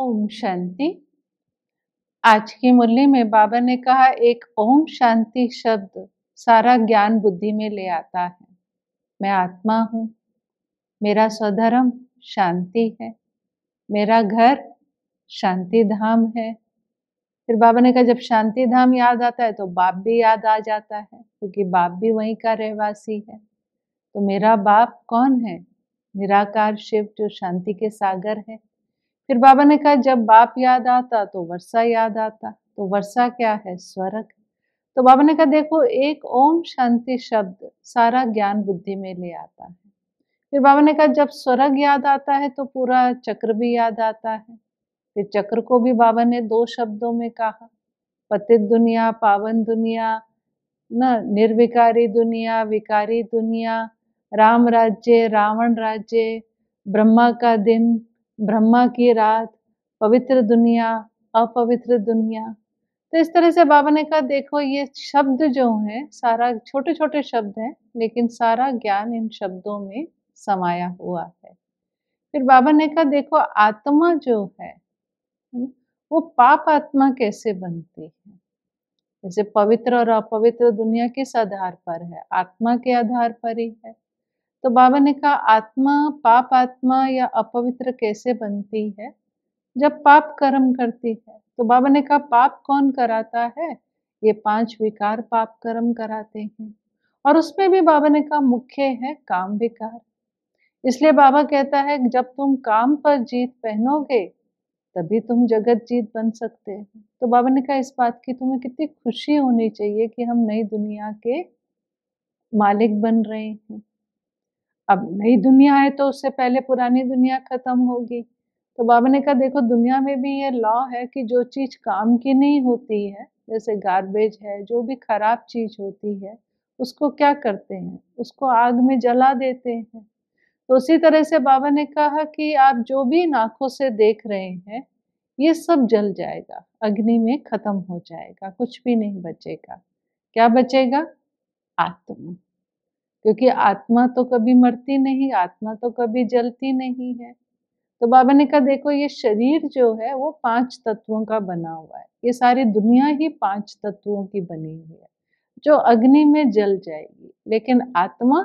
ओम शांति आज की मुरली में बाबा ने कहा एक ओम शांति शब्द सारा ज्ञान बुद्धि में ले आता है मैं आत्मा हूँ मेरा स्वधर्म शांति है मेरा घर शांति धाम है फिर बाबा ने कहा जब शांति धाम याद आता है तो बाप भी याद आ जाता है क्योंकि तो बाप भी वहीं का रहवासी है तो मेरा बाप कौन है निराकार शिव जो शांति के सागर है फिर बाबा ने कहा जब बाप याद आता तो वर्षा याद आता तो वर्षा क्या है स्वर्ग तो बाबा ने कहा देखो एक ओम शांति शब्द सारा ज्ञान बुद्धि में ले आता है फिर बाबा ने कहा जब स्वर्ग याद आता है तो पूरा चक्र भी याद आता है फिर चक्र को भी बाबा ने दो शब्दों में कहा पतित दुनिया पावन दुनिया न निर्विकारी दुनिया विकारी दुनिया राम राज्य रावण राज्य ब्रह्मा का दिन ब्रह्मा की रात पवित्र दुनिया अपवित्र दुनिया तो इस तरह से बाबा ने कहा देखो ये शब्द जो है सारा छोटे छोटे शब्द हैं लेकिन सारा ज्ञान इन शब्दों में समाया हुआ है फिर बाबा ने कहा देखो आत्मा जो है वो पाप आत्मा कैसे बनती है जैसे पवित्र और अपवित्र दुनिया किस आधार पर है आत्मा के आधार पर ही है तो बाबा ने कहा आत्मा पाप आत्मा या अपवित्र कैसे बनती है जब पाप कर्म करती है तो बाबा ने कहा पाप कौन कराता है ये पांच विकार पाप कर्म कराते हैं और उसमें भी बाबा ने कहा मुख्य है काम विकार इसलिए बाबा कहता है जब तुम काम पर जीत पहनोगे तभी तुम जगत जीत बन सकते हो तो बाबा ने कहा इस बात की तुम्हें कितनी खुशी होनी चाहिए कि हम नई दुनिया के मालिक बन रहे हैं अब नई दुनिया है तो उससे पहले पुरानी दुनिया खत्म होगी तो बाबा ने कहा देखो दुनिया में भी ये लॉ है कि जो चीज़ काम की नहीं होती है जैसे गार्बेज है जो भी खराब चीज़ होती है उसको क्या करते हैं उसको आग में जला देते हैं तो उसी तरह से बाबा ने कहा कि आप जो भी इन से देख रहे हैं ये सब जल जाएगा अग्नि में खत्म हो जाएगा कुछ भी नहीं बचेगा क्या बचेगा आत्मा क्योंकि आत्मा तो कभी मरती नहीं आत्मा तो कभी जलती नहीं है तो बाबा ने कहा देखो ये शरीर जो है वो पांच तत्वों का बना हुआ है ये सारी दुनिया ही पांच तत्वों की बनी हुई है जो अग्नि में जल जाएगी लेकिन आत्मा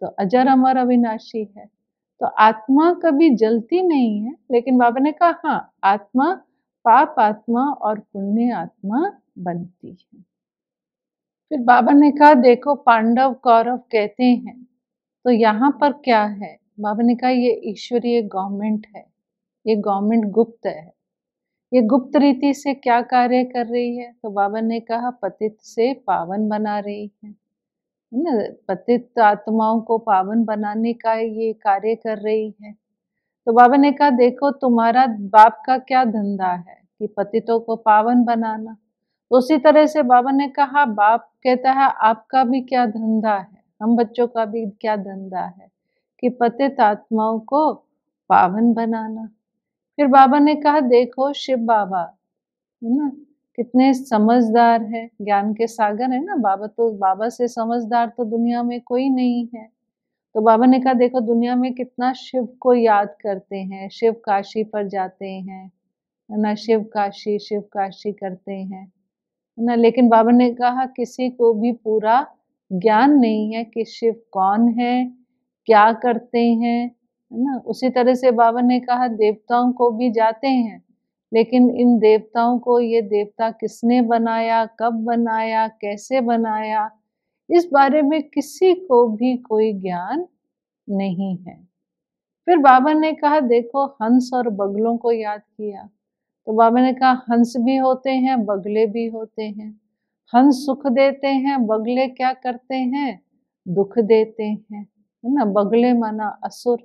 तो अजर अमर अविनाशी है तो आत्मा कभी जलती नहीं है लेकिन बाबा ने कहा हाँ आत्मा पाप आत्मा और पुण्य आत्मा बनती है फिर बाबा ने कहा देखो पांडव कौरव कहते हैं तो यहाँ पर क्या है बाबा ने कहा ये ईश्वरीय गवर्नमेंट है ये गवर्नमेंट गुप्त है ये गुप्त रीति से क्या कार्य कर रही है तो बाबा ने कहा पतित से पावन बना रही है ना पतित आत्माओं को पावन बनाने का ये कार्य कर रही है तो बाबा ने कहा देखो तुम्हारा बाप का क्या धंधा है कि पतितों को पावन बनाना उसी तरह से बाबा ने कहा बाप कहता है आपका भी क्या धंधा है हम बच्चों का भी क्या धंधा है कि पतित आत्माओं को पावन बनाना फिर बाबा ने कहा देखो शिव बाबा है ना कितने समझदार है ज्ञान के सागर है ना बाबा तो बाबा से समझदार तो दुनिया में कोई नहीं है तो बाबा ने कहा देखो दुनिया में कितना शिव को याद करते हैं शिव काशी पर जाते हैं ना शिव काशी शिव काशी करते हैं ना लेकिन बाबा ने कहा किसी को भी पूरा ज्ञान नहीं है कि शिव कौन है क्या करते हैं है ना उसी तरह से बाबा ने कहा देवताओं को भी जाते हैं लेकिन इन देवताओं को ये देवता किसने बनाया कब बनाया कैसे बनाया इस बारे में किसी को भी कोई ज्ञान नहीं है फिर बाबा ने कहा देखो हंस और बगलों को याद किया तो बाबा ने कहा हंस भी होते हैं बगले भी होते हैं हंस सुख देते हैं बगले क्या करते हैं दुख देते हैं है ना बगले माना असुर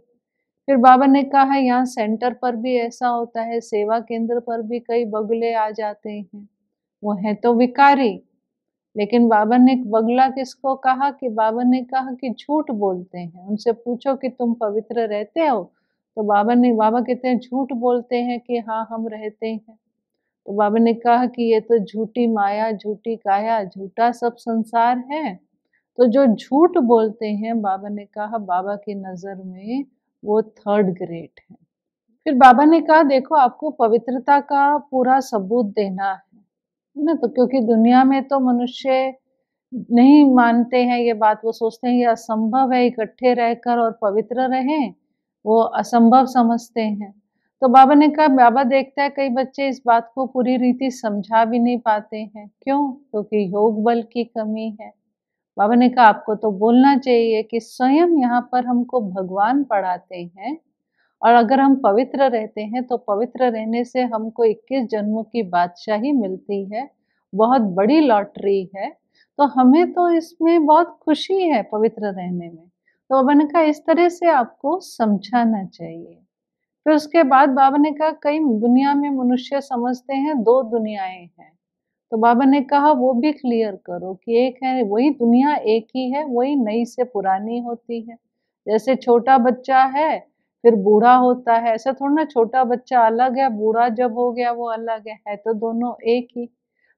फिर बाबा ने कहा यहाँ सेंटर पर भी ऐसा होता है सेवा केंद्र पर भी कई बगले आ जाते हैं वो है तो विकारी लेकिन बाबा ने बगला किसको कहा कि बाबा ने कहा कि झूठ बोलते हैं उनसे पूछो कि तुम पवित्र रहते हो तो बाबा ने बाबा कहते हैं झूठ बोलते हैं कि हाँ हम रहते हैं तो बाबा ने कहा कि ये तो झूठी माया झूठी काया झूठा सब संसार है तो जो झूठ बोलते हैं बाबा ने कहा बाबा की नज़र में वो थर्ड ग्रेड है फिर बाबा ने कहा देखो आपको पवित्रता का पूरा सबूत देना है ना तो क्योंकि दुनिया में तो मनुष्य नहीं मानते हैं ये बात वो सोचते हैं ये असंभव है इकट्ठे रहकर और पवित्र रहें वो असंभव समझते हैं तो बाबा ने कहा बाबा देखता है कई बच्चे इस बात को पूरी रीति समझा भी नहीं पाते हैं क्यों क्योंकि योग बल की कमी है बाबा ने कहा आपको तो बोलना चाहिए कि स्वयं यहाँ पर हमको भगवान पढ़ाते हैं और अगर हम पवित्र रहते हैं तो पवित्र रहने से हमको 21 जन्मों की बादशाही मिलती है बहुत बड़ी लॉटरी है तो हमें तो इसमें बहुत खुशी है पवित्र रहने में तो बाबा ने कहा इस तरह से आपको समझाना चाहिए फिर उसके बाद बाबा ने कहा कई दुनिया में मनुष्य समझते हैं दो दुनियाएं हैं तो बाबा ने कहा वो भी क्लियर करो कि एक है वही दुनिया एक ही है वही नई से पुरानी होती है जैसे छोटा बच्चा है फिर बूढ़ा होता है ऐसा थोड़ा ना छोटा बच्चा अलग है बूढ़ा जब हो गया वो अलग है, है तो दोनों एक ही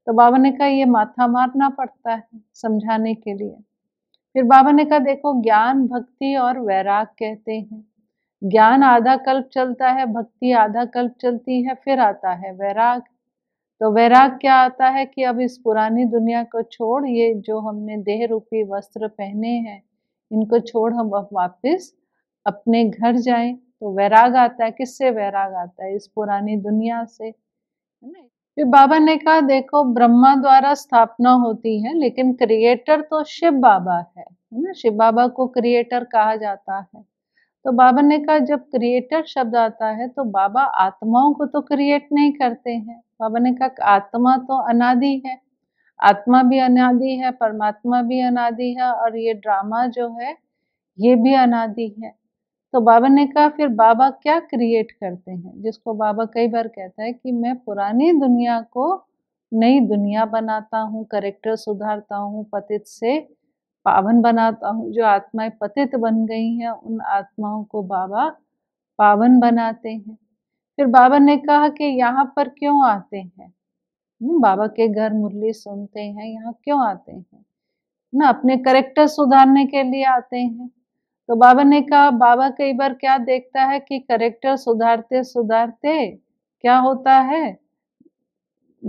तो बाबा ने कहा ये माथा मारना पड़ता है समझाने के लिए फिर बाबा ने कहा देखो ज्ञान भक्ति और वैराग कहते हैं ज्ञान आधा कल्प चलता है भक्ति आधा कल्प चलती है फिर आता है वैराग तो वैराग क्या आता है कि अब इस पुरानी दुनिया को छोड़ ये जो हमने देह रूपी वस्त्र पहने हैं इनको छोड़ हम अब वापिस अपने घर जाएं तो वैराग आता है किससे वैराग आता है इस पुरानी दुनिया से है ना फिर बाबा ने कहा देखो ब्रह्मा द्वारा स्थापना होती है लेकिन क्रिएटर तो शिव बाबा है है ना शिव बाबा को क्रिएटर कहा जाता है तो बाबा ने कहा जब क्रिएटर शब्द आता है तो बाबा आत्माओं को तो क्रिएट नहीं करते हैं बाबा ने कहा आत्मा तो अनादि है आत्मा भी अनादि है परमात्मा भी अनादि है और ये ड्रामा जो है ये भी अनादि है तो बाबा ने कहा फिर बाबा क्या क्रिएट करते हैं जिसको बाबा कई बार कहता है कि मैं पुरानी दुनिया को नई दुनिया बनाता हूँ करेक्टर सुधारता हूँ पतित से पावन बनाता हूँ जो आत्माएं पतित बन गई हैं उन आत्माओं को बाबा पावन बनाते हैं फिर बाबा ने कहा कि यहाँ पर क्यों आते हैं बाबा के घर मुरली सुनते हैं यहाँ क्यों आते हैं ना अपने करेक्टर सुधारने के लिए आते हैं तो बाबा ने कहा बाबा कई बार क्या देखता है कि करेक्टर सुधारते सुधारते क्या होता है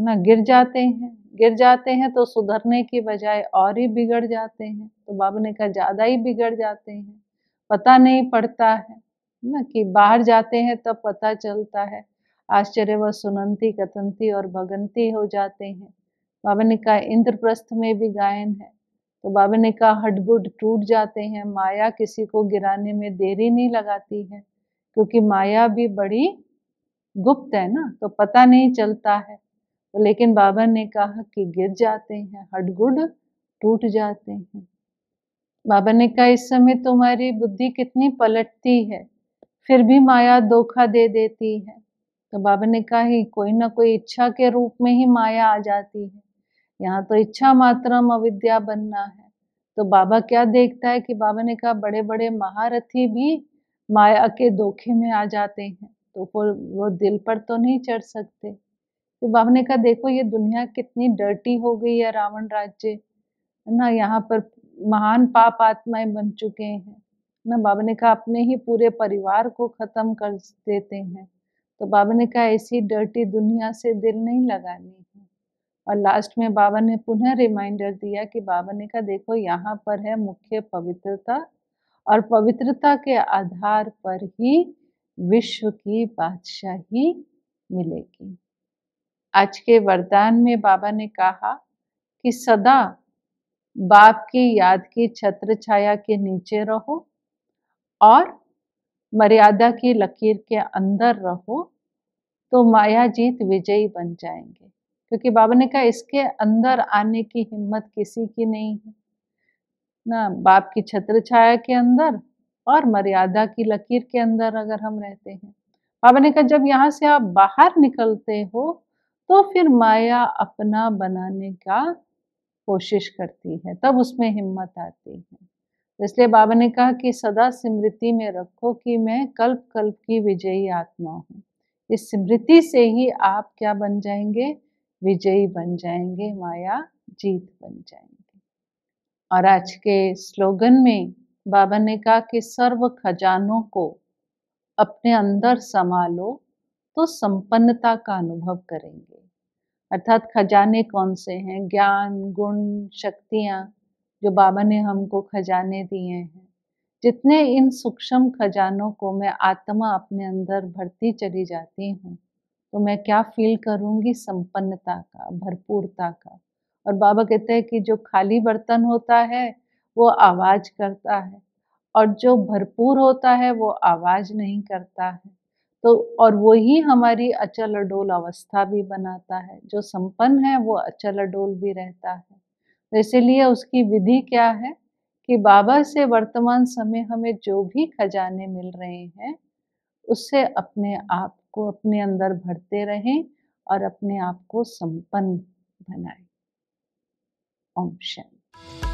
ना गिर जाते हैं गिर जाते हैं तो सुधरने की बजाय और ही बिगड़ जाते हैं तो बाबा ने कहा ज़्यादा ही बिगड़ जाते हैं पता नहीं पड़ता है ना कि बाहर जाते हैं तब पता चलता है आश्चर्य व सुनंती कथंती और भगंती हो जाते हैं बाबा ने कहा इंद्रप्रस्थ में भी गायन है तो बाबा ने कहा हटगुट टूट जाते हैं माया किसी को गिराने में देरी नहीं लगाती है क्योंकि माया भी बड़ी गुप्त है ना तो पता नहीं चलता है तो लेकिन बाबा ने कहा कि गिर जाते हैं हडगुड टूट जाते हैं बाबा ने कहा इस समय तुम्हारी बुद्धि कितनी पलटती है फिर भी माया धोखा दे देती है तो बाबा ने कहा कोई ना कोई इच्छा के रूप में ही माया आ जाती है यहाँ तो इच्छा मात्रम अविद्या बनना है तो बाबा क्या देखता है कि बाबा ने कहा बड़े बड़े महारथी भी माया के धोखे में आ जाते हैं तो वो वो दिल पर तो नहीं चढ़ सकते तो बाबा ने कहा देखो ये दुनिया कितनी डर्टी हो गई है रावण राज्य ना यहाँ पर महान पाप आत्माएं बन चुके हैं ना बाबा ने कहा अपने ही पूरे परिवार को खत्म कर देते हैं तो बाबा ने कहा ऐसी डर्टी दुनिया से दिल नहीं लगानी और लास्ट में बाबा ने पुनः रिमाइंडर दिया कि बाबा ने कहा देखो यहाँ पर है मुख्य पवित्रता और पवित्रता के आधार पर ही विश्व की बादशाही मिलेगी आज के वरदान में बाबा ने कहा कि सदा बाप की याद की छत्र छाया के नीचे रहो और मर्यादा की लकीर के अंदर रहो तो माया जीत विजयी बन जाएंगे क्योंकि बाबा ने कहा इसके अंदर आने की हिम्मत किसी की नहीं है ना बाप की छत्र छाया के अंदर और मर्यादा की लकीर के अंदर अगर हम रहते हैं बाबा ने कहा जब यहाँ से आप बाहर निकलते हो तो फिर माया अपना बनाने का कोशिश करती है तब उसमें हिम्मत आती है तो इसलिए बाबा ने कहा कि सदा स्मृति में रखो कि मैं कल्प कल्प की विजयी आत्मा हूँ इस स्मृति से ही आप क्या बन जाएंगे विजयी बन जाएंगे माया जीत बन जाएंगे और आज के स्लोगन में बाबा ने कहा कि सर्व खजानों को अपने अंदर समा लो तो संपन्नता का अनुभव करेंगे अर्थात खजाने कौन से हैं ज्ञान गुण शक्तियाँ जो बाबा ने हमको खजाने दिए हैं जितने इन सूक्ष्म खजानों को मैं आत्मा अपने अंदर भरती चली जाती हूँ तो मैं क्या फील करूँगी संपन्नता का भरपूरता का और बाबा कहते हैं कि जो खाली बर्तन होता है वो आवाज़ करता है और जो भरपूर होता है वो आवाज़ नहीं करता है तो और वही हमारी अचल अडोल अवस्था भी बनाता है जो संपन्न है वो अचल अडोल भी रहता है तो इसीलिए उसकी विधि क्या है कि बाबा से वर्तमान समय हमें जो भी खजाने मिल रहे हैं उससे अपने आप को अपने अंदर भरते रहें और अपने आप को संपन्न बनाएं ओम शांति